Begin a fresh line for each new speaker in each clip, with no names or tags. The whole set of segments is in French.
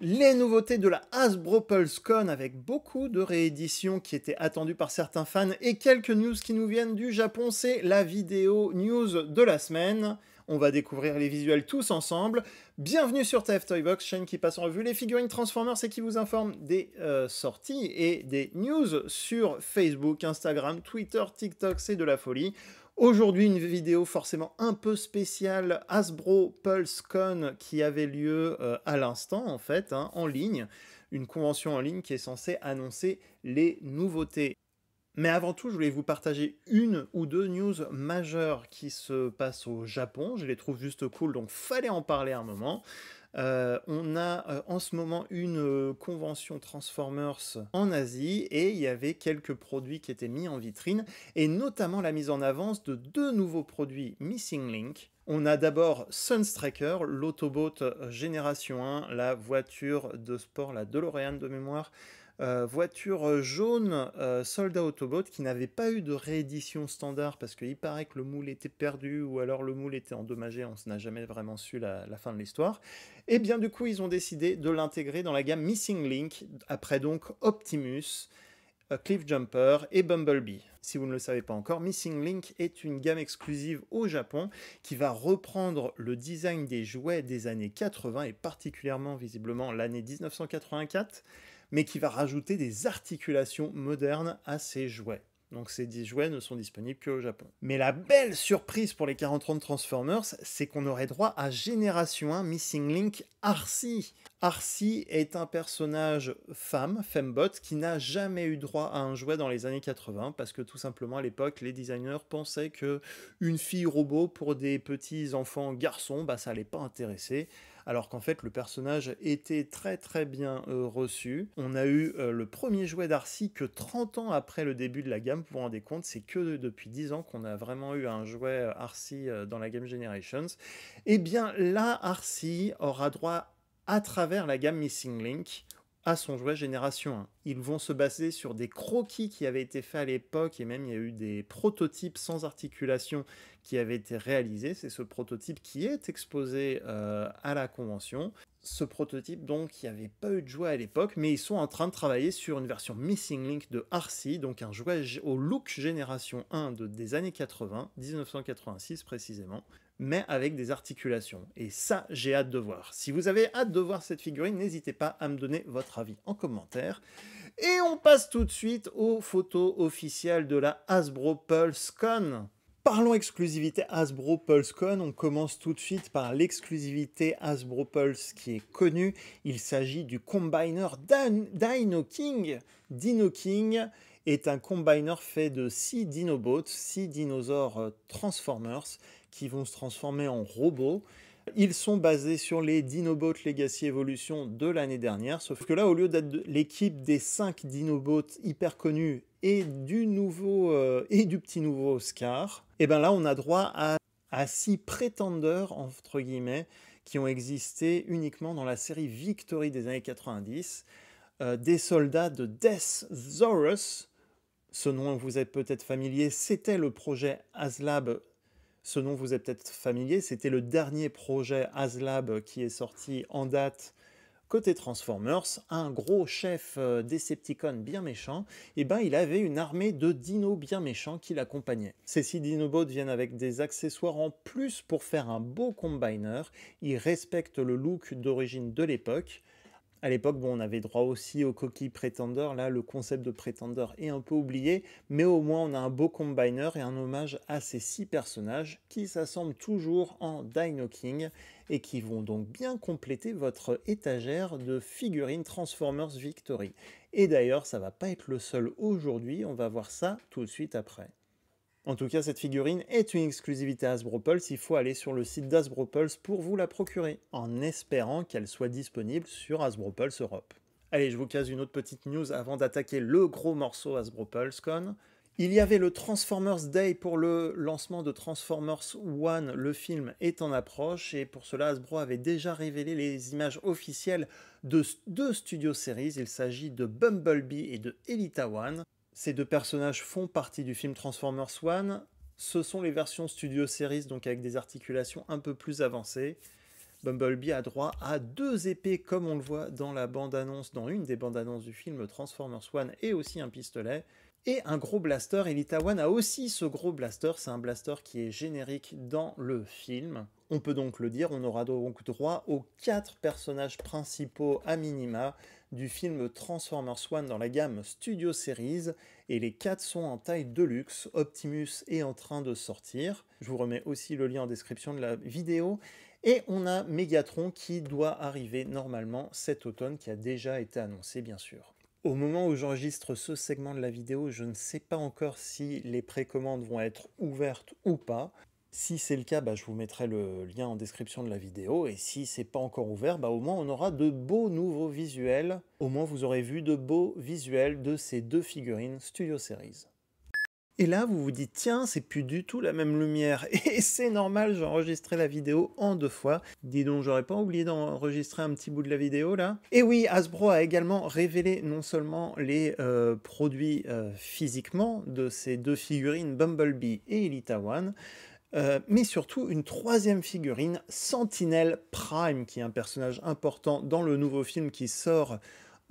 Les nouveautés de la Hasbro Con avec beaucoup de rééditions qui étaient attendues par certains fans et quelques news qui nous viennent du Japon, c'est la vidéo news de la semaine. On va découvrir les visuels tous ensemble. Bienvenue sur TF Toybox, chaîne qui passe en revue les figurines Transformers et qui vous informe des euh, sorties et des news sur Facebook, Instagram, Twitter, TikTok, c'est de la folie. Aujourd'hui, une vidéo forcément un peu spéciale, Hasbro PulseCon, qui avait lieu euh, à l'instant, en fait, hein, en ligne. Une convention en ligne qui est censée annoncer les nouveautés. Mais avant tout, je voulais vous partager une ou deux news majeures qui se passent au Japon. Je les trouve juste cool, donc fallait en parler un moment. Euh, on a euh, en ce moment une euh, convention Transformers en Asie et il y avait quelques produits qui étaient mis en vitrine et notamment la mise en avance de deux nouveaux produits Missing Link. On a d'abord Sunstriker, l'Autobot Génération 1, la voiture de sport, la DeLorean de mémoire, euh, voiture euh, jaune euh, Soldat Autobot qui n'avait pas eu de réédition standard parce qu'il paraît que le moule était perdu ou alors le moule était endommagé, on n'a jamais vraiment su la, la fin de l'histoire. Et eh bien du coup ils ont décidé de l'intégrer dans la gamme Missing Link après donc Optimus. Cliffjumper et Bumblebee. Si vous ne le savez pas encore, Missing Link est une gamme exclusive au Japon qui va reprendre le design des jouets des années 80 et particulièrement visiblement l'année 1984 mais qui va rajouter des articulations modernes à ses jouets. Donc ces 10 jouets ne sont disponibles qu'au Japon. Mais la belle surprise pour les 40 ans Transformers, c'est qu'on aurait droit à Génération 1 Missing Link Arcee. Arcee est un personnage femme, fembot, qui n'a jamais eu droit à un jouet dans les années 80 parce que tout simplement à l'époque, les designers pensaient que une fille robot pour des petits enfants garçons, bah ça n'allait pas intéresser alors qu'en fait le personnage était très très bien euh, reçu. On a eu euh, le premier jouet d'Arcy que 30 ans après le début de la gamme, pour vous rendez compte, c'est que depuis 10 ans qu'on a vraiment eu un jouet euh, Arcy dans la Game Generations. Et eh bien là, Arcy aura droit à travers la gamme Missing Link à son jouet Génération 1. Ils vont se baser sur des croquis qui avaient été faits à l'époque et même il y a eu des prototypes sans articulation qui avaient été réalisés. C'est ce prototype qui est exposé euh, à la convention. Ce prototype, donc, qui avait pas eu de jouet à l'époque, mais ils sont en train de travailler sur une version Missing Link de Arcee, donc un jouet au look Génération 1 des années 80, 1986 précisément mais avec des articulations. Et ça, j'ai hâte de voir. Si vous avez hâte de voir cette figurine, n'hésitez pas à me donner votre avis en commentaire. Et on passe tout de suite aux photos officielles de la Hasbro Pulse Con. Parlons exclusivité Hasbro Pulse Con, on commence tout de suite par l'exclusivité Hasbro Pulse qui est connue. Il s'agit du combiner Dino King. Dino King est un combiner fait de 6 Dinobots, 6 dinosaures euh, Transformers, qui vont se transformer en robots. Ils sont basés sur les Dinobots Legacy Evolution de l'année dernière, sauf que là, au lieu d'être l'équipe des 5 Dinobots hyper connus et du nouveau euh, et du petit nouveau Oscar, et eh bien là, on a droit à, à six prétendeurs, entre guillemets, qui ont existé uniquement dans la série Victory des années 90, euh, des soldats de Death Zorus. Ce nom vous êtes peut-être familier, c'était le projet Aslab ce nom vous est peut-être familier, c'était le dernier projet HasLab qui est sorti en date Côté Transformers, un gros chef euh, Decepticon bien méchant, et eh ben il avait une armée de dinos bien méchants qui l'accompagnaient. Ces six dinobots viennent avec des accessoires en plus pour faire un beau combiner, ils respectent le look d'origine de l'époque, à l'époque, bon, on avait droit aussi aux coquilles prétendeurs. Là, le concept de prétendeur est un peu oublié, mais au moins on a un beau combiner et un hommage à ces six personnages qui s'assemblent toujours en Dino King et qui vont donc bien compléter votre étagère de figurines Transformers Victory. Et d'ailleurs, ça va pas être le seul aujourd'hui, on va voir ça tout de suite après. En tout cas, cette figurine est une exclusivité Hasbro Pulse, il faut aller sur le site d'Hasbro Pulse pour vous la procurer, en espérant qu'elle soit disponible sur Hasbro Pulse Europe. Allez, je vous casse une autre petite news avant d'attaquer le gros morceau Hasbro con. Il y avait le Transformers Day pour le lancement de Transformers One. Le film est en approche et pour cela, Hasbro avait déjà révélé les images officielles de deux studios séries, Il s'agit de Bumblebee et de Elita One. Ces deux personnages font partie du film Transformers One. Ce sont les versions Studio Series, donc avec des articulations un peu plus avancées. Bumblebee a droit à deux épées, comme on le voit dans la bande-annonce, dans une des bandes-annonces du film Transformers One, et aussi un pistolet et un gros blaster. Et Litawan a aussi ce gros blaster, c'est un blaster qui est générique dans le film. On peut donc le dire, on aura donc droit aux quatre personnages principaux à minima du film Transformers One dans la gamme Studio Series, et les quatre sont en taille de luxe, Optimus est en train de sortir. Je vous remets aussi le lien en description de la vidéo. Et on a Megatron qui doit arriver normalement cet automne, qui a déjà été annoncé bien sûr. Au moment où j'enregistre ce segment de la vidéo, je ne sais pas encore si les précommandes vont être ouvertes ou pas. Si c'est le cas, bah, je vous mettrai le lien en description de la vidéo. Et si c'est pas encore ouvert, bah, au moins on aura de beaux nouveaux visuels. Au moins vous aurez vu de beaux visuels de ces deux figurines Studio Series. Et là, vous vous dites, tiens, c'est plus du tout la même lumière. Et c'est normal, j'ai enregistré la vidéo en deux fois. Dis donc, j'aurais pas oublié d'enregistrer un petit bout de la vidéo là. Et oui, Hasbro a également révélé non seulement les euh, produits euh, physiquement de ces deux figurines Bumblebee et Elita One, euh, mais surtout une troisième figurine, Sentinel Prime, qui est un personnage important dans le nouveau film qui sort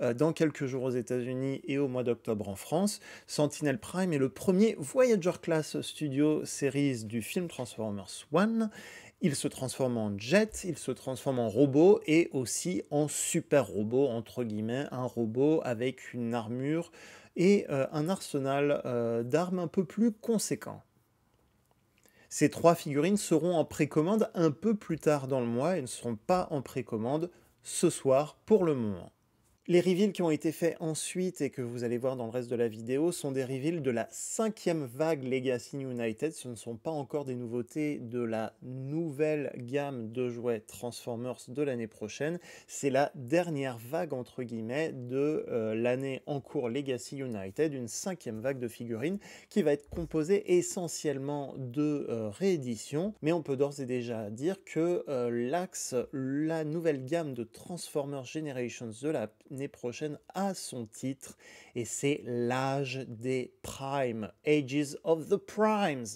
euh, dans quelques jours aux États-Unis et au mois d'octobre en France. Sentinel Prime est le premier Voyager Class Studio Series du film Transformers One. Il se transforme en jet, il se transforme en robot et aussi en super robot, entre guillemets, un robot avec une armure et euh, un arsenal euh, d'armes un peu plus conséquent. Ces trois figurines seront en précommande un peu plus tard dans le mois et ne seront pas en précommande ce soir pour le moment. Les reveals qui ont été faits ensuite et que vous allez voir dans le reste de la vidéo sont des reveals de la cinquième vague Legacy United. Ce ne sont pas encore des nouveautés de la nouvelle gamme de jouets Transformers de l'année prochaine. C'est la dernière vague entre guillemets de euh, l'année en cours Legacy United, une cinquième vague de figurines qui va être composée essentiellement de euh, rééditions. Mais on peut d'ores et déjà dire que euh, l'axe, la nouvelle gamme de Transformers Generations de la prochaine à son titre, et c'est l'âge des primes, Ages of the Primes.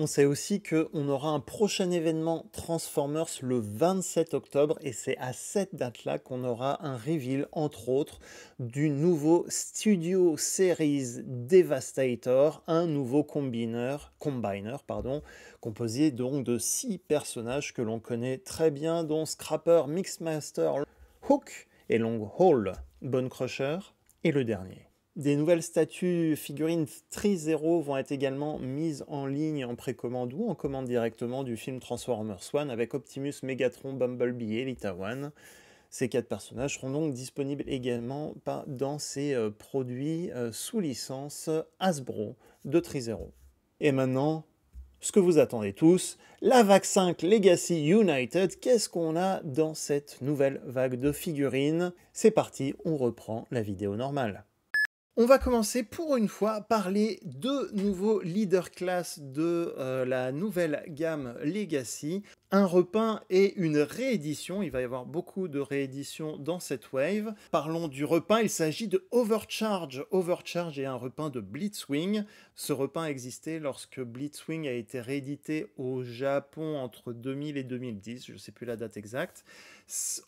On sait aussi qu'on aura un prochain événement Transformers le 27 octobre et c'est à cette date-là qu'on aura un reveal, entre autres, du nouveau Studio Series Devastator, un nouveau combiner, combiner pardon, composé donc de six personnages que l'on connaît très bien, dont Scrapper, Mixmaster, Hook et Long Haul. Bone Crusher et le dernier. Des nouvelles statues figurines tri vont être également mises en ligne en précommande ou en commande directement du film Transformers 1 avec Optimus, Megatron, Bumblebee et One. Ces quatre personnages seront donc disponibles également dans ces euh, produits euh, sous licence Hasbro de tri Et maintenant, ce que vous attendez tous, la vague 5 Legacy United. Qu'est-ce qu'on a dans cette nouvelle vague de figurines C'est parti, on reprend la vidéo normale. On va commencer pour une fois par les deux nouveaux leader class de euh, la nouvelle gamme Legacy. Un repeint et une réédition. Il va y avoir beaucoup de rééditions dans cette wave. Parlons du repeint. Il s'agit de Overcharge. Overcharge est un repeint de Blitzwing. Ce repeint existait lorsque Blitzwing a été réédité au Japon entre 2000 et 2010. Je ne sais plus la date exacte.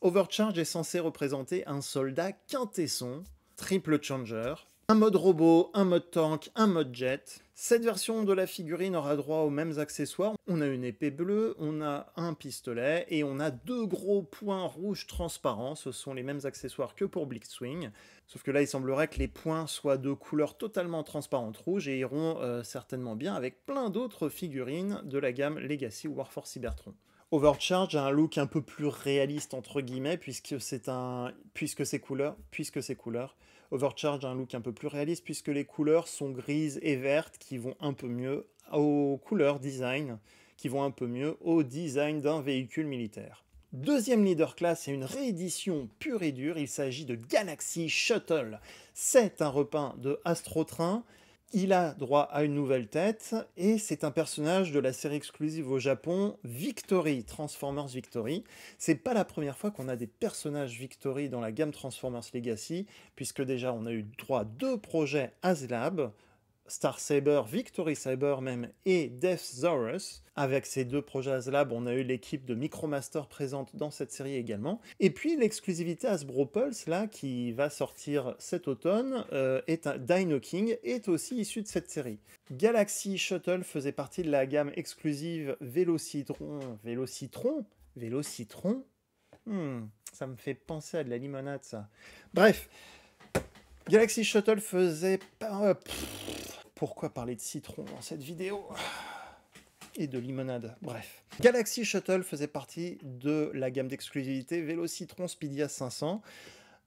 Overcharge est censé représenter un soldat quintesson, triple changer un mode robot, un mode tank, un mode jet. Cette version de la figurine aura droit aux mêmes accessoires. On a une épée bleue, on a un pistolet et on a deux gros points rouges transparents. Ce sont les mêmes accessoires que pour Blitzwing. Sauf que là, il semblerait que les points soient de couleur totalement transparente rouge et iront euh, certainement bien avec plein d'autres figurines de la gamme Legacy Warforce Cybertron. Overcharge a un look un peu plus réaliste entre guillemets puisque c'est un puisque c'est couleurs puisque ses couleurs Overcharge a un look un peu plus réaliste puisque les couleurs sont grises et vertes qui vont un peu mieux aux couleurs design, qui vont un peu mieux au design d'un véhicule militaire. Deuxième leader class et une réédition pure et dure, il s'agit de Galaxy Shuttle. C'est un repeint de Astrotrain il a droit à une nouvelle tête, et c'est un personnage de la série exclusive au Japon, Victory, Transformers Victory. C'est pas la première fois qu'on a des personnages Victory dans la gamme Transformers Legacy, puisque déjà on a eu droit à deux projets ZLab. Star Saber, Victory Saber même et Death Zorus. Avec ces deux projets Aslab, on a eu l'équipe de Micromaster présente dans cette série également. Et puis l'exclusivité Hasbro Pulse, là, qui va sortir cet automne, euh, est un, Dino King, est aussi issu de cette série. Galaxy Shuttle faisait partie de la gamme exclusive Vélocitron. Vélocitron Vélo hmm, Ça me fait penser à de la limonade, ça. Bref, Galaxy Shuttle faisait... Euh, pourquoi parler de citron dans cette vidéo et de limonade, bref. Galaxy Shuttle faisait partie de la gamme d'exclusivité Vélo Citron Speedia 500.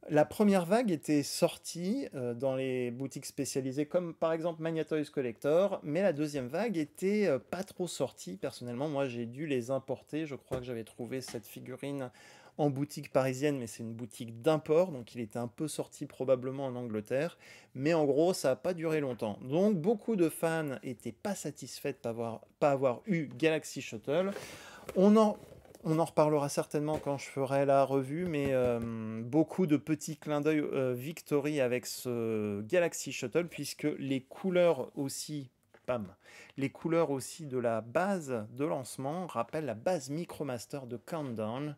La première vague était sortie euh, dans les boutiques spécialisées comme par exemple Magnatoys Collector, mais la deuxième vague était euh, pas trop sortie. Personnellement, moi j'ai dû les importer. Je crois que j'avais trouvé cette figurine en boutique parisienne, mais c'est une boutique d'import, donc il était un peu sorti probablement en Angleterre. Mais en gros, ça n'a pas duré longtemps. Donc beaucoup de fans n'étaient pas satisfaits de ne pas avoir, pas avoir eu Galaxy Shuttle. On en, on en reparlera certainement quand je ferai la revue, mais euh, beaucoup de petits clins d'œil euh, Victory avec ce Galaxy Shuttle, puisque les couleurs aussi, les couleurs aussi de la base de lancement rappellent la base Micromaster de Countdown.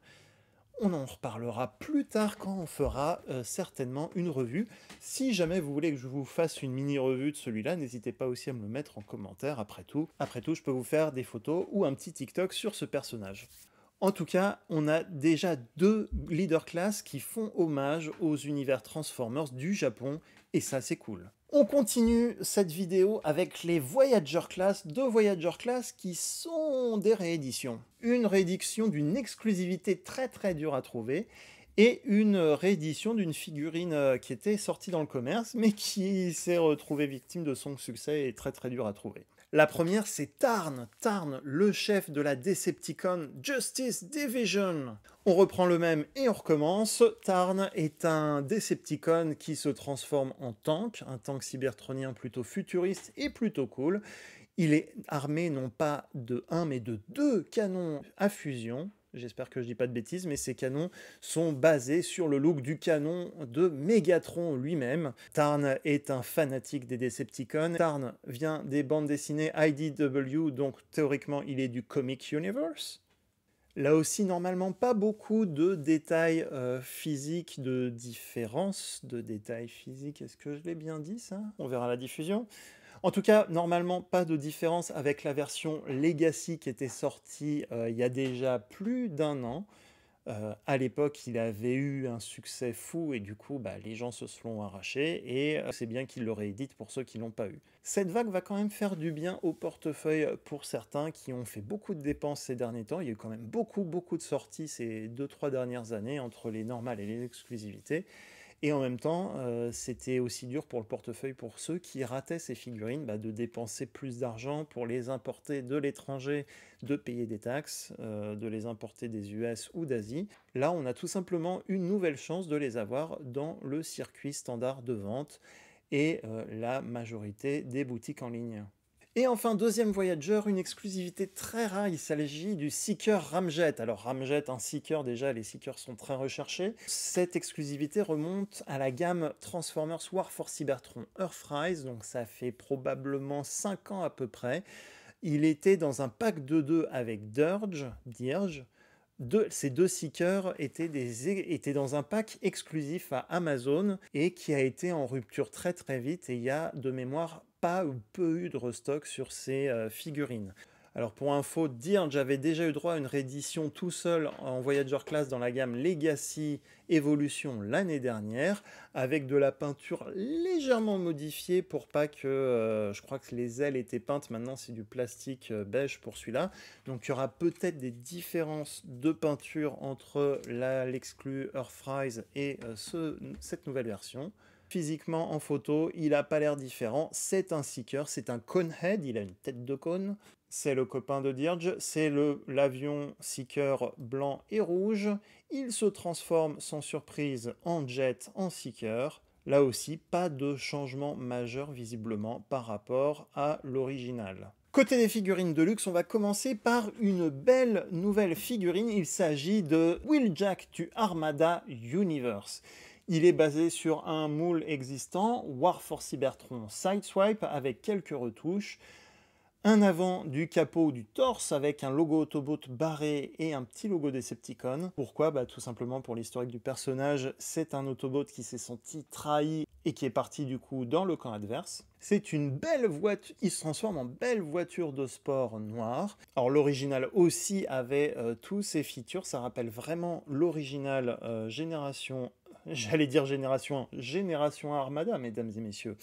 On en reparlera plus tard quand on fera euh, certainement une revue. Si jamais vous voulez que je vous fasse une mini-revue de celui-là, n'hésitez pas aussi à me le mettre en commentaire après tout. Après tout, je peux vous faire des photos ou un petit TikTok sur ce personnage. En tout cas, on a déjà deux leader class qui font hommage aux univers Transformers du Japon, et ça c'est cool. On continue cette vidéo avec les Voyager Class, deux Voyager Class qui sont des rééditions. Une réédition d'une exclusivité très très dure à trouver et une réédition d'une figurine euh, qui était sortie dans le commerce mais qui s'est retrouvée victime de son succès et très très dure à trouver. La première, c'est Tarn, Tarn, le chef de la Decepticon Justice Division. On reprend le même et on recommence. Tarn est un Decepticon qui se transforme en tank, un tank cybertronien plutôt futuriste et plutôt cool. Il est armé non pas de 1 mais de deux canons à fusion j'espère que je dis pas de bêtises, mais ces canons sont basés sur le look du canon de Megatron lui-même. Tarn est un fanatique des Decepticons. Tarn vient des bandes dessinées IDW, donc théoriquement il est du Comic Universe. Là aussi, normalement, pas beaucoup de détails euh, physiques, de différences de détails physiques. Est-ce que je l'ai bien dit, ça On verra la diffusion. En tout cas, normalement, pas de différence avec la version Legacy qui était sortie euh, il y a déjà plus d'un an. Euh, à l'époque, il avait eu un succès fou et du coup, bah, les gens se sont arrachés et euh, c'est bien qu'il le réédite pour ceux qui l'ont pas eu. Cette vague va quand même faire du bien au portefeuille pour certains qui ont fait beaucoup de dépenses ces derniers temps. Il y a eu quand même beaucoup, beaucoup de sorties ces deux, trois dernières années entre les normales et les exclusivités. Et en même temps, euh, c'était aussi dur pour le portefeuille pour ceux qui rataient ces figurines bah, de dépenser plus d'argent pour les importer de l'étranger, de payer des taxes, euh, de les importer des US ou d'Asie. Là, on a tout simplement une nouvelle chance de les avoir dans le circuit standard de vente et euh, la majorité des boutiques en ligne. Et enfin, deuxième voyageur une exclusivité très rare, il s'agit du Seeker Ramjet. Alors Ramjet, un Seeker, déjà les Seekers sont très recherchés. Cette exclusivité remonte à la gamme Transformers War for Cybertron Earthrise, donc ça fait probablement cinq ans à peu près. Il était dans un pack de 2 avec Dirge, Dirge, ces deux seekers étaient, des, étaient, dans un pack exclusif à Amazon et qui a été en rupture très très vite et il y a de mémoire pas ou peu eu de restock sur ces euh, figurines. Alors pour info, dire j'avais déjà eu droit à une réédition tout seul en Voyager Class dans la gamme Legacy Evolution l'année dernière, avec de la peinture légèrement modifiée pour pas que, euh, je crois que les ailes étaient peintes, maintenant c'est du plastique euh, beige pour celui-là. Donc il y aura peut-être des différences de peinture entre l'exclu Earthrise et cette nouvelle version physiquement en photo, il n'a pas l'air différent. C'est un seeker, c'est un conehead, il a une tête de cône. C'est le copain de Dirge, c'est l'avion seeker blanc et rouge. Il se transforme sans surprise en jet, en seeker. Là aussi, pas de changement majeur visiblement par rapport à l'original. Côté des figurines de luxe, on va commencer par une belle nouvelle figurine. Il s'agit de Will Jack to Armada Universe. Il est basé sur un moule existant, War for Cybertron Sideswipe, avec quelques retouches. Un avant du capot du torse avec un logo Autobot barré et un petit logo Decepticon. Pourquoi bah, Tout simplement pour l'historique du personnage, c'est un Autobot qui s'est senti trahi et qui est parti du coup dans le camp adverse. C'est une belle voiture, il se transforme en belle voiture de sport noire. Alors l'original aussi avait euh, tous ses features, ça rappelle vraiment l'original euh, Génération j'allais dire génération génération Armada, mesdames et messieurs.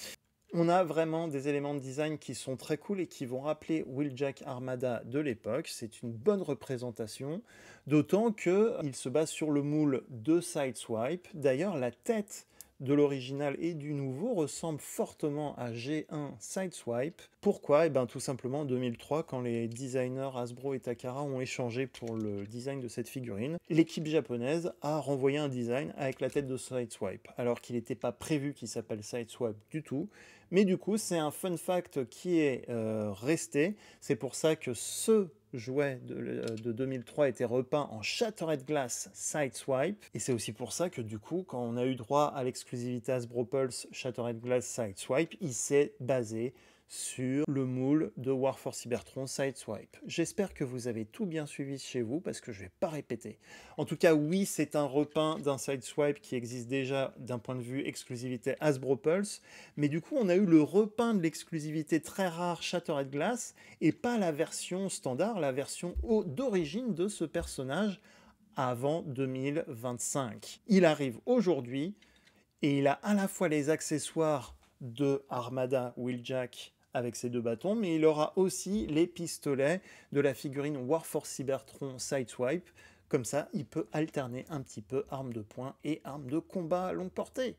On a vraiment des éléments de design qui sont très cool et qui vont rappeler Will Jack Armada de l'époque. C'est une bonne représentation, d'autant qu'il euh, se base sur le moule de Sideswipe. D'ailleurs, la tête de l'original et du nouveau ressemble fortement à G1 Sideswipe. Pourquoi Et eh bien tout simplement en 2003, quand les designers Hasbro et Takara ont échangé pour le design de cette figurine, l'équipe japonaise a renvoyé un design avec la tête de Sideswipe, alors qu'il n'était pas prévu qu'il s'appelle Sideswipe du tout, mais du coup, c'est un fun fact qui est euh, resté. C'est pour ça que ce jouet de, 2003 euh, était repeint en Shattered Glass Sideswipe. Et c'est aussi pour ça que du coup, quand on a eu droit à l'exclusivité Pulse Shattered Glass Sideswipe, il s'est basé sur le moule de War for Cybertron Sideswipe. J'espère que vous avez tout bien suivi chez vous parce que je ne vais pas répéter. En tout cas, oui, c'est un repeint d'un Sideswipe qui existe déjà d'un point de vue exclusivité Hasbro Pulse, mais du coup, on a eu le repeint de l'exclusivité très rare Shattered Glass et pas la version standard, la version d'origine de ce personnage avant 2025. Il arrive aujourd'hui et il a à la fois les accessoires de Armada Willjack avec ses deux bâtons, mais il aura aussi les pistolets de la figurine Warforce Cybertron Sideswipe. Comme ça, il peut alterner un petit peu armes de poing et armes de combat à longue portée.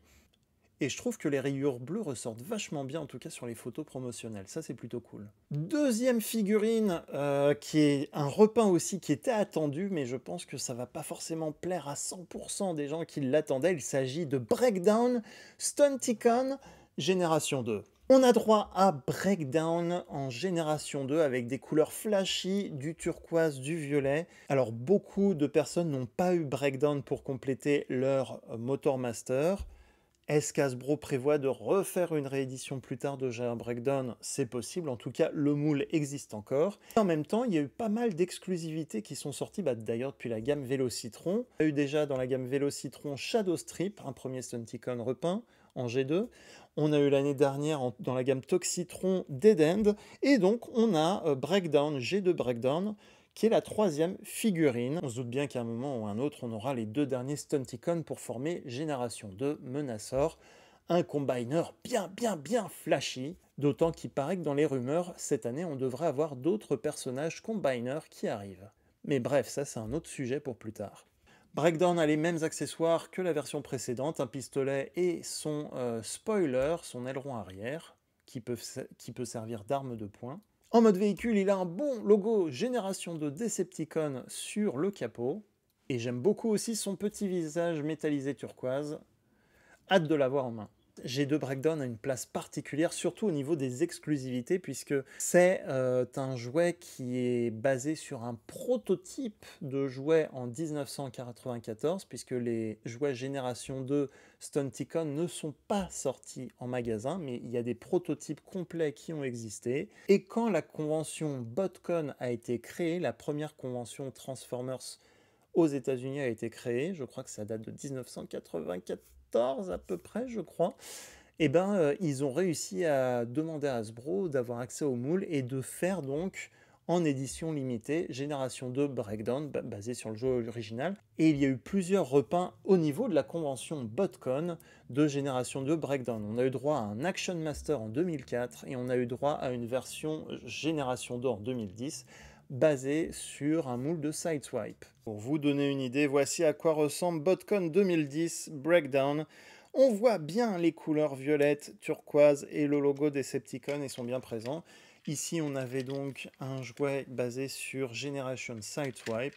Et je trouve que les rayures bleues ressortent vachement bien, en tout cas sur les photos promotionnelles. Ça, c'est plutôt cool. Deuxième figurine, euh, qui est un repeint aussi, qui était attendu, mais je pense que ça va pas forcément plaire à 100% des gens qui l'attendaient. Il s'agit de Breakdown Stunticon Génération 2. On a droit à Breakdown en génération 2 avec des couleurs flashy, du turquoise, du violet. Alors beaucoup de personnes n'ont pas eu Breakdown pour compléter leur euh, Motormaster. Master. Est-ce qu'Asbro prévoit de refaire une réédition plus tard de j Breakdown C'est possible, en tout cas le moule existe encore. en même temps, il y a eu pas mal d'exclusivités qui sont sorties bah, d'ailleurs depuis la gamme Vélocitron. Il y a eu déjà dans la gamme Vélocitron Citron Shadow Strip, un premier Stunticon repeint en G2. On a eu l'année dernière dans la gamme Toxitron Dead End. Et donc, on a euh, Breakdown, G2 Breakdown, qui est la troisième figurine. On se doute bien qu'à un moment ou un autre, on aura les deux derniers Stunticon pour former Génération 2 Menaceur, Un combiner bien, bien, bien flashy. D'autant qu'il paraît que dans les rumeurs, cette année, on devrait avoir d'autres personnages Combiner qui arrivent. Mais bref, ça c'est un autre sujet pour plus tard. Breakdown a les mêmes accessoires que la version précédente, un pistolet et son euh, spoiler, son aileron arrière, qui peut, qui peut servir d'arme de poing. En mode véhicule, il a un bon logo Génération de Decepticon sur le capot. Et j'aime beaucoup aussi son petit visage métallisé turquoise. Hâte de l'avoir en main. G2 Breakdown a une place particulière, surtout au niveau des exclusivités, puisque c'est euh, un jouet qui est basé sur un prototype de jouet en 1994, puisque les jouets Génération 2 Stunticon ne sont pas sortis en magasin, mais il y a des prototypes complets qui ont existé. Et quand la convention BotCon a été créée, la première convention Transformers aux États-Unis a été créée, je crois que ça date de 1994 à peu près, je crois, eh ben, euh, ils ont réussi à demander à Hasbro d'avoir accès au moule et de faire donc en édition limitée, Génération 2 Breakdown, basé sur le jeu original. Et il y a eu plusieurs repeints au niveau de la convention BotCon de Génération 2 Breakdown. On a eu droit à un Action Master en 2004 et on a eu droit à une version Génération 2 en 2010 basé sur un moule de sideswipe. Pour vous donner une idée, voici à quoi ressemble BotCon 2010 Breakdown. On voit bien les couleurs violettes turquoise et le logo Decepticon, ils sont bien présents. Ici, on avait donc un jouet basé sur Generation Sideswipe.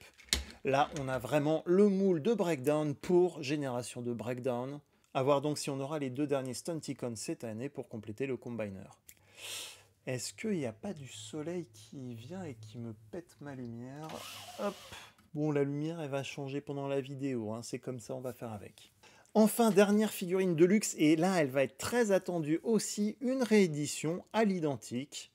Là, on a vraiment le moule de Breakdown pour Génération de Breakdown. A voir donc si on aura les deux derniers Stunticons cette année pour compléter le Combiner. Est-ce qu'il n'y a pas du soleil qui vient et qui me pète ma lumière Hop Bon, la lumière, elle va changer pendant la vidéo, hein. c'est comme ça, on va faire avec. Enfin, dernière figurine de luxe, et là, elle va être très attendue aussi, une réédition à l'identique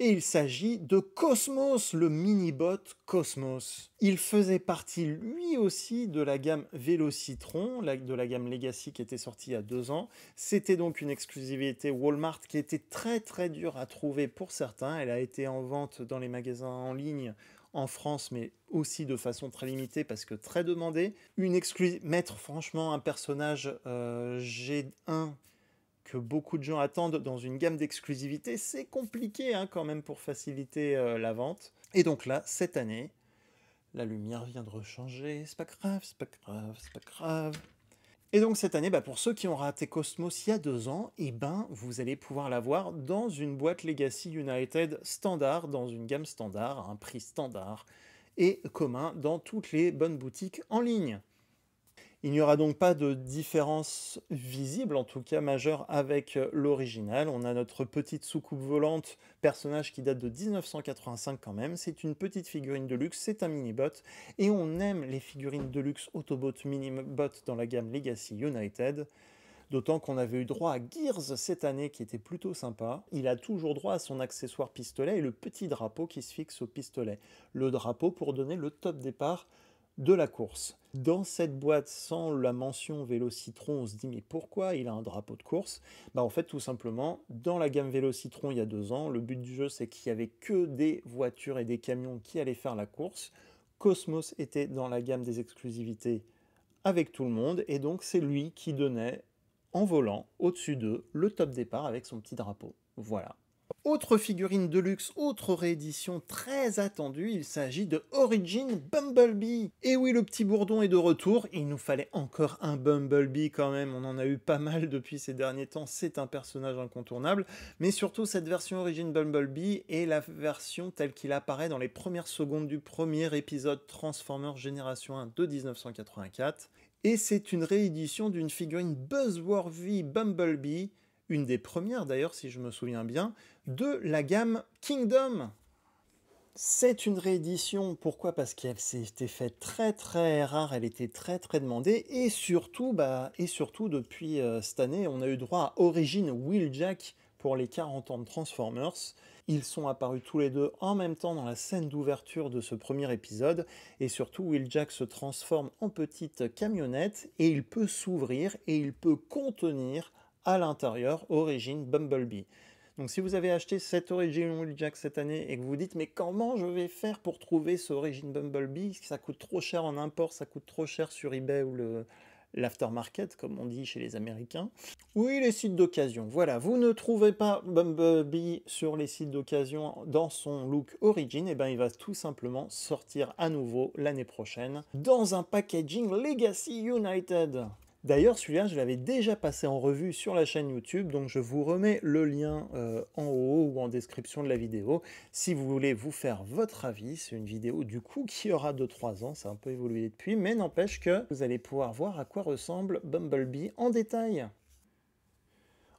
et il s'agit de Cosmos, le mini-bot Cosmos. Il faisait partie lui aussi de la gamme Velocitron, de la gamme Legacy qui était sortie il y a deux ans. C'était donc une exclusivité Walmart qui était très très dure à trouver pour certains. Elle a été en vente dans les magasins en ligne en France, mais aussi de façon très limitée parce que très demandée. Une mettre franchement un personnage euh, G1 que beaucoup de gens attendent dans une gamme d'exclusivité, c'est compliqué hein, quand même pour faciliter euh, la vente. Et donc là, cette année, la lumière vient de rechanger, c'est pas grave, c'est pas grave, c'est pas grave. Et donc cette année, bah, pour ceux qui ont raté Cosmos il y a deux ans, et eh ben, vous allez pouvoir l'avoir dans une boîte Legacy United standard, dans une gamme standard, à un prix standard et commun dans toutes les bonnes boutiques en ligne. Il n'y aura donc pas de différence visible, en tout cas majeure, avec euh, l'original. On a notre petite soucoupe volante, personnage qui date de 1985 quand même. C'est une petite figurine de luxe, c'est un mini-bot. Et on aime les figurines de luxe Autobot Minibot dans la gamme Legacy United. D'autant qu'on avait eu droit à Gears cette année qui était plutôt sympa. Il a toujours droit à son accessoire pistolet et le petit drapeau qui se fixe au pistolet. Le drapeau pour donner le top départ de la course dans cette boîte, sans la mention vélo citron, on se dit mais pourquoi il a un drapeau de course bah, En fait, tout simplement, dans la gamme vélo citron il y a deux ans, le but du jeu c'est qu'il n'y avait que des voitures et des camions qui allaient faire la course. Cosmos était dans la gamme des exclusivités avec tout le monde, et donc c'est lui qui donnait en volant au-dessus d'eux le top départ avec son petit drapeau. Voilà. Autre figurine de luxe, autre réédition très attendue, il s'agit de Origin Bumblebee. Et oui, le petit bourdon est de retour, il nous fallait encore un Bumblebee quand même, on en a eu pas mal depuis ces derniers temps, c'est un personnage incontournable, mais surtout cette version Origin Bumblebee est la version telle qu'il apparaît dans les premières secondes du premier épisode Transformers Génération 1 de 1984, et c'est une réédition d'une figurine Buzzworthy Bumblebee une des premières d'ailleurs, si je me souviens bien, de la gamme Kingdom. C'est une réédition, pourquoi Parce qu'elle s'était faite très très rare, elle était très très demandée, et surtout, bah, et surtout depuis euh, cette année, on a eu droit à Origin Wheeljack pour les 40 ans de Transformers. Ils sont apparus tous les deux en même temps dans la scène d'ouverture de ce premier épisode, et surtout Wheeljack se transforme en petite camionnette, et il peut s'ouvrir, et il peut contenir à l'intérieur, origine Bumblebee. Donc si vous avez acheté cette origine Jack cette année et que vous, dites mais comment je vais faire pour trouver ce origine Bumblebee Ça coûte trop cher en import, ça coûte trop cher sur eBay ou le l'aftermarket comme on dit chez les Américains. Oui, les sites d'occasion. Voilà, vous ne trouvez pas Bumblebee sur les sites d'occasion dans son look origin, et eh ben il va tout simplement sortir à nouveau l'année prochaine dans un packaging Legacy United. D'ailleurs, celui-là, je l'avais déjà passé en revue sur la chaîne YouTube, donc je vous remets le lien euh, en haut ou en description de la vidéo si vous voulez vous faire votre avis. C'est une vidéo du coup qui aura 2-3 ans, ça a un peu évolué depuis, mais n'empêche que vous allez pouvoir voir à quoi ressemble Bumblebee en détail.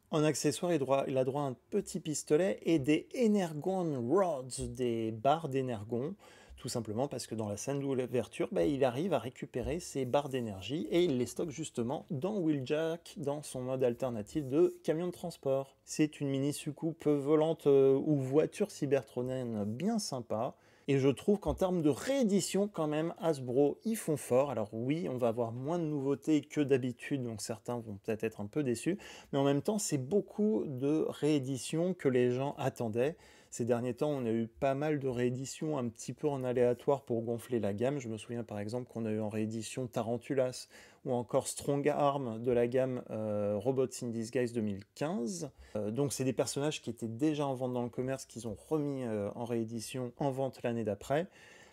En accessoire, il, a droit à un petit pistolet et des Energon Rods, des barres d'énergon. Tout simplement parce que dans la scène d'ouverture, bah, il arrive à récupérer ses barres d'énergie et il les stocke justement dans Wheeljack, dans son mode alternatif de camion de transport. C'est une mini sucoupe volante euh, ou voiture cybertronienne bien sympa. Et je trouve qu'en termes de réédition, quand même, Hasbro, ils font fort. Alors oui, on va avoir moins de nouveautés que d'habitude, donc certains vont peut-être être un peu déçus. Mais en même temps, c'est beaucoup de rééditions que les gens attendaient. Ces derniers temps, on a eu pas mal de rééditions un petit peu en aléatoire pour gonfler la gamme. Je me souviens par exemple qu'on a eu en réédition Tarantulas ou encore Strong Arm de la gamme euh, Robots in Disguise 2015. Euh, donc c'est des personnages qui étaient déjà en vente dans le commerce, qu'ils ont remis euh, en réédition en vente l'année d'après.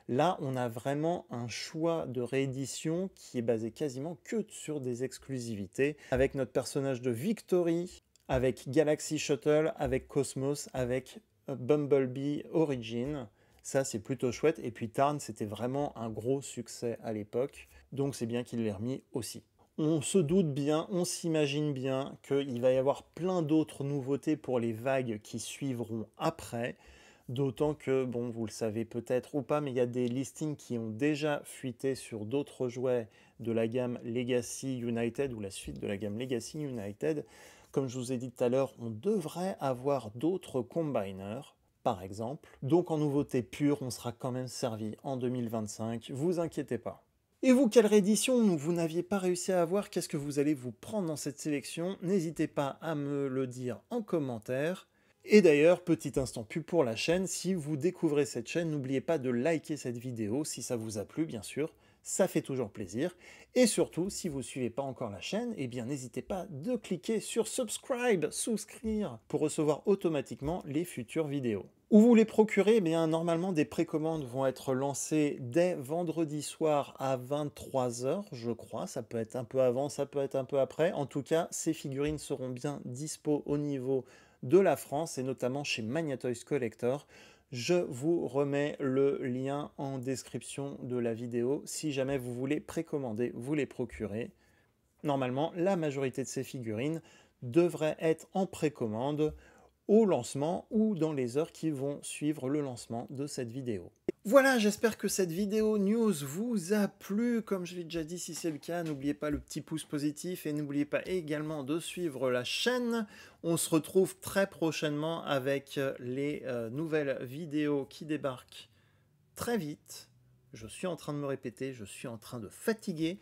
Là, on a vraiment un choix de réédition qui est basé quasiment que sur des exclusivités, avec notre personnage de Victory, avec Galaxy Shuttle, avec Cosmos, avec Bumblebee Origin. Ça, c'est plutôt chouette. Et puis Tarn, c'était vraiment un gros succès à l'époque. Donc c'est bien qu'il l'ait remis aussi. On se doute bien, on s'imagine bien qu'il va y avoir plein d'autres nouveautés pour les vagues qui suivront après. D'autant que, bon, vous le savez peut-être ou pas, mais il y a des listings qui ont déjà fuité sur d'autres jouets de la gamme Legacy United ou la suite de la gamme Legacy United. Comme je vous ai dit tout à l'heure, on devrait avoir d'autres combiners par exemple. Donc en nouveauté pure, on sera quand même servi en 2025, vous inquiétez pas. Et vous, quelle réédition vous n'aviez pas réussi à avoir Qu'est-ce que vous allez vous prendre dans cette sélection N'hésitez pas à me le dire en commentaire. Et d'ailleurs, petit instant pub pour la chaîne, si vous découvrez cette chaîne, n'oubliez pas de liker cette vidéo si ça vous a plu, bien sûr ça fait toujours plaisir. Et surtout, si vous ne suivez pas encore la chaîne, eh bien n'hésitez pas de cliquer sur subscribe, souscrire, pour recevoir automatiquement les futures vidéos. Où vous les procurer eh normalement des précommandes vont être lancées dès vendredi soir à 23h, je crois. Ça peut être un peu avant, ça peut être un peu après. En tout cas, ces figurines seront bien dispo au niveau de la France et notamment chez Magnatoys Collector. Je vous remets le lien en description de la vidéo si jamais vous voulez précommander, vous les procurer. Normalement, la majorité de ces figurines devraient être en précommande au lancement ou dans les heures qui vont suivre le lancement de cette vidéo. Voilà, j'espère que cette vidéo news vous a plu. Comme je l'ai déjà dit, si c'est le cas, n'oubliez pas le petit pouce positif et n'oubliez pas également de suivre la chaîne. On se retrouve très prochainement avec euh, les euh, nouvelles vidéos qui débarquent très vite. Je suis en train de me répéter, je suis en train de fatiguer.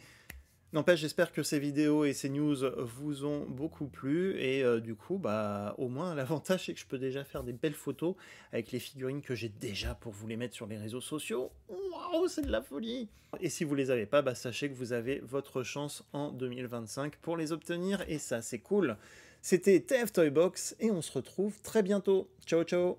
N'empêche, j'espère que ces vidéos et ces news vous ont beaucoup plu. Et euh, du coup, bah, au moins, l'avantage, c'est que je peux déjà faire des belles photos avec les figurines que j'ai déjà pour vous les mettre sur les réseaux sociaux. Waouh, c'est de la folie Et si vous ne les avez pas, bah, sachez que vous avez votre chance en 2025 pour les obtenir. Et ça, c'est cool. C'était TF Toybox et on se retrouve très bientôt. Ciao, ciao